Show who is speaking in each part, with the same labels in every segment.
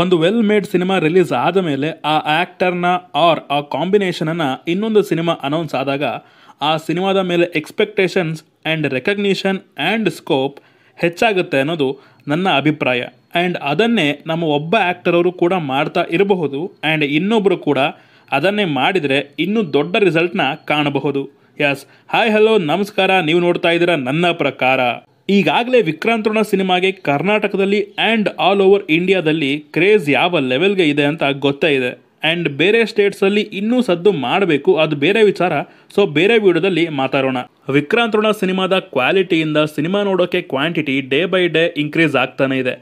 Speaker 1: ಒಂದು well made cinema release ಆದ ಮೇಲೆ ಆ ಆ್ಯಕ್ಟರ್ನ ಆರ್ ಆ ಕಾಂಬಿನೇಷನನ್ನು ಇನ್ನೊಂದು ಸಿನಿಮಾ ಅನೌನ್ಸ್ ಆದಾಗ ಆ ಸಿನಿಮಾದ ಮೇಲೆ expectations and recognition and scope ಹೆಚ್ಚಾಗುತ್ತೆ ಅನ್ನೋದು ನನ್ನ ಅಭಿಪ್ರಾಯ ಆ್ಯಂಡ್ ಅದನ್ನೇ ನಮ್ಮ ಒಬ್ಬ ಆ್ಯಕ್ಟರವರು ಕೂಡ ಮಾಡ್ತಾ ಇರಬಹುದು ಆ್ಯಂಡ್ ಇನ್ನೊಬ್ಬರು ಕೂಡ ಅದನ್ನೇ ಮಾಡಿದರೆ ಇನ್ನೂ ದೊಡ್ಡ ರಿಸಲ್ಟ್ನ ಕಾಣಬಹುದು ಯಸ್ ಹಾಯ್ ಹಲೋ ನಮಸ್ಕಾರ ನೀವು ನೋಡ್ತಾ ಇದ್ದೀರಾ ನನ್ನ ಪ್ರಕಾರ ಈಗಾಗಲೇ ರೋಣ ಸಿನಿಮಾಗೆ ಕರ್ನಾಟಕದಲ್ಲಿ ಆ್ಯಂಡ್ ಆಲ್ ಓವರ್ ಇಂಡಿಯಾದಲ್ಲಿ ಕ್ರೇಜ್ ಯಾವ ಲೆವೆಲ್ಗೆ ಇದೆ ಅಂತ ಗೊತ್ತೇ ಇದೆ ಆ್ಯಂಡ್ ಬೇರೆ ಸ್ಟೇಟ್ಸಲ್ಲಿ ಇನ್ನೂ ಸದ್ದು ಮಾಡಬೇಕು ಅದು ಬೇರೆ ವಿಚಾರ ಸೊ ಬೇರೆ ವಿಡಿಯೋದಲ್ಲಿ ಮಾತಾಡೋಣ ರೋಣ ಸಿನಿಮಾದ ಕ್ವಾಲಿಟಿಯಿಂದ ಸಿನಿಮಾ ನೋಡೋಕ್ಕೆ quantity day by day increase ಆಗ್ತಾನೆ ಇದೆ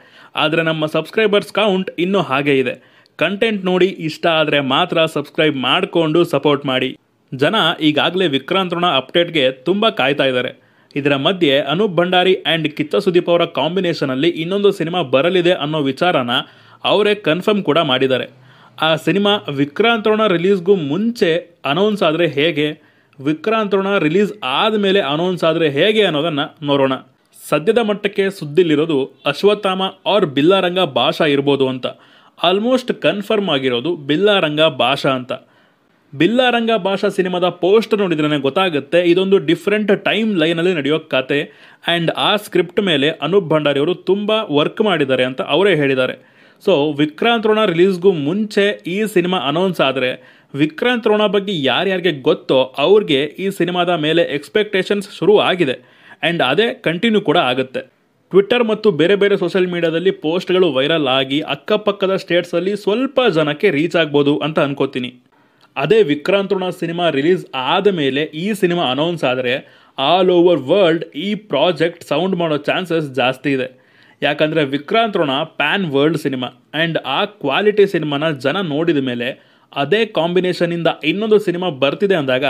Speaker 1: ಆದರೆ ನಮ್ಮ ಸಬ್ಸ್ಕ್ರೈಬರ್ಸ್ ಕೌಂಟ್ ಇನ್ನೂ ಹಾಗೆ ಇದೆ ಕಂಟೆಂಟ್ ನೋಡಿ ಇಷ್ಟ ಆದರೆ ಮಾತ್ರ ಸಬ್ಸ್ಕ್ರೈಬ್ ಮಾಡಿಕೊಂಡು ಸಪೋರ್ಟ್ ಮಾಡಿ ಜನ ಈಗಾಗಲೇ ರೋಣ ಅಪ್ಡೇಟ್ಗೆ ತುಂಬ ಕಾಯ್ತಾ ಇದ್ದಾರೆ ಇದರ ಮಧ್ಯೆ ಅನೂಪ್ ಭಂಡಾರಿ ಆ್ಯಂಡ್ ಕಿತ್ತ ಸುದೀಪ್ ಅವರ ಕಾಂಬಿನೇಷನಲ್ಲಿ ಇನ್ನೊಂದು ಸಿನಿಮಾ ಬರಲಿದೆ ಅನ್ನೋ ವಿಚಾರನ ಅವರೇ ಕನ್ಫರ್ಮ್ ಕೂಡ ಮಾಡಿದ್ದಾರೆ ಆ ಸಿನಿಮಾ ವಿಕ್ರಾಂತೋಣ ರಿಲೀಸ್ಗೂ ಮುಂಚೆ ಅನೌನ್ಸ್ ಆದರೆ ಹೇಗೆ ವಿಕ್ರಾಂತರೋಣ ರಿಲೀಸ್ ಮೇಲೆ ಅನೌನ್ಸ್ ಆದರೆ ಹೇಗೆ ಅನ್ನೋದನ್ನು ನೋಡೋಣ ಸದ್ಯದ ಮಟ್ಟಕ್ಕೆ ಸುದ್ದಿಲಿರೋದು ಅಶ್ವತ್ಥಾಮ ಆರ್ ಬಿಲ್ಲಾರಂಗ ಭಾಷಾ ಇರ್ಬೋದು ಅಂತ ಆಲ್ಮೋಸ್ಟ್ ಕನ್ಫರ್ಮ್ ಆಗಿರೋದು ಬಿಲ್ಲಾರಂಗ ಭಾಷಾ ಅಂತ ಬಿಲ್ಲಾರಂಗ ಭಾಷಾ ಸಿನಿಮಾದ ಪೋಸ್ಟರ್ ನೋಡಿದ್ರೆ ಗೊತ್ತಾಗುತ್ತೆ ಇದೊಂದು ಡಿಫ್ರೆಂಟ್ ಟೈಮ್ ಲೈನಲ್ಲಿ ನಡೆಯೋ ಕತೆ ಆ್ಯಂಡ್ ಆ ಸ್ಕ್ರಿಪ್ಟ್ ಮೇಲೆ ಅನೂಪ್ ಭಂಡಾರಿ ಅವರು ತುಂಬ ವರ್ಕ್ ಮಾಡಿದ್ದಾರೆ ಅಂತ ಅವರೇ ಹೇಳಿದ್ದಾರೆ ಸೊ ವಿಕ್ರಾಂತ್ ರೋಣ ರಿಲೀಸ್ಗೂ ಮುಂಚೆ ಈ ಸಿನಿಮಾ ಅನೌನ್ಸ್ ಆದರೆ ವಿಕ್ರಾಂತ್ ರೋಣ ಬಗ್ಗೆ ಯಾರ್ಯಾರಿಗೆ ಗೊತ್ತೋ ಅವ್ರಿಗೆ ಈ ಸಿನಿಮಾದ ಮೇಲೆ ಎಕ್ಸ್ಪೆಕ್ಟೇಷನ್ಸ್ ಶುರು ಆಗಿದೆ ಆ್ಯಂಡ್ ಅದೇ ಕಂಟಿನ್ಯೂ ಕೂಡ ಆಗುತ್ತೆ ಟ್ವಿಟ್ಟರ್ ಮತ್ತು ಬೇರೆ ಬೇರೆ ಸೋಷಿಯಲ್ ಮೀಡಿಯಾದಲ್ಲಿ ಪೋಸ್ಟ್ಗಳು ವೈರಲ್ ಆಗಿ ಅಕ್ಕಪಕ್ಕದ ಸ್ಟೇಟ್ಸಲ್ಲಿ ಸ್ವಲ್ಪ ಜನಕ್ಕೆ ರೀಚ್ ಆಗ್ಬೋದು ಅಂತ ಅನ್ಕೋತೀನಿ ಅದೇ ವಿಕ್ರಾಂತೃಣ ಸಿನಿಮಾ ರಿಲೀಸ್ ಆದ ಮೇಲೆ ಈ ಸಿನಿಮಾ ಅನೌನ್ಸ್ ಆದರೆ ಆಲ್ ಓವರ್ ವರ್ಲ್ಡ್ ಈ ಪ್ರಾಜೆಕ್ಟ್ ಸೌಂಡ್ ಮಾಡೋ ಚಾನ್ಸಸ್ ಜಾಸ್ತಿ ಇದೆ ಯಾಕಂದರೆ Rona pan world cinema and ಆ ಕ್ವಾಲಿಟಿ ಸಿನಿಮಾನ ಜನ ನೋಡಿದ ಮೇಲೆ ಅದೇ ಕಾಂಬಿನೇಷನಿಂದ ಇನ್ನೊಂದು ಸಿನಿಮಾ ಬರ್ತಿದೆ ಅಂದಾಗ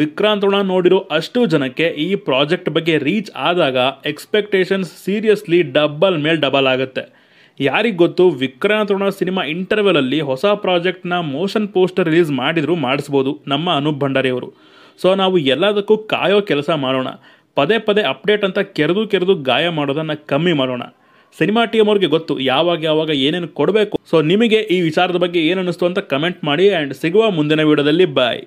Speaker 1: ವಿಕ್ರಾಂತೋಣ ನೋಡಿರೋ ಅಷ್ಟು ಜನಕ್ಕೆ ಈ ಪ್ರಾಜೆಕ್ಟ್ ಬಗ್ಗೆ ರೀಚ್ ಆದಾಗ ಎಕ್ಸ್ಪೆಕ್ಟೇಷನ್ಸ್ ಸೀರಿಯಸ್ಲಿ ಡಬಲ್ ಮೇಲೆ ಡಬಲ್ ಆಗುತ್ತೆ ಯಾರಿಗೆ ಗೊತ್ತು ವಿಕ್ರಾಂತೋಣ ಸಿನಿಮಾ ಇಂಟರ್ವೆಲಲ್ಲಿ ಹೊಸ ಪ್ರಾಜೆಕ್ಟ್ನ ಮೋಷನ್ ಪೋಸ್ಟರ್ ರಿಲೀಸ್ ಮಾಡಿದರೂ ಮಾಡಿಸ್ಬೋದು ನಮ್ಮ ಅನೂಪ್ ಭಂಡಾರಿಯವರು ಸೊ ನಾವು ಎಲ್ಲದಕ್ಕೂ ಕಾಯೋ ಕೆಲಸ ಮಾಡೋಣ ಪದೇ ಪದೇ ಅಪ್ಡೇಟ್ ಅಂತ ಕೆರೆದು ಕೆರೆದು ಗಾಯ ಮಾಡೋದನ್ನು ಕಮ್ಮಿ ಮಾಡೋಣ ಸಿನಿಮಾ ಟೀಮ್ ಅವ್ರಿಗೆ ಗೊತ್ತು ಯಾವಾಗ ಯಾವಾಗ ಏನೇನು ಕೊಡಬೇಕು ಸೊ ನಿಮಗೆ ಈ ವಿಚಾರದ ಬಗ್ಗೆ ಏನು ಅಂತ ಕಮೆಂಟ್ ಮಾಡಿ ಆ್ಯಂಡ್ ಸಿಗುವ ಮುಂದಿನ ವಿಡಿಯೋದಲ್ಲಿ ಬಾಯ್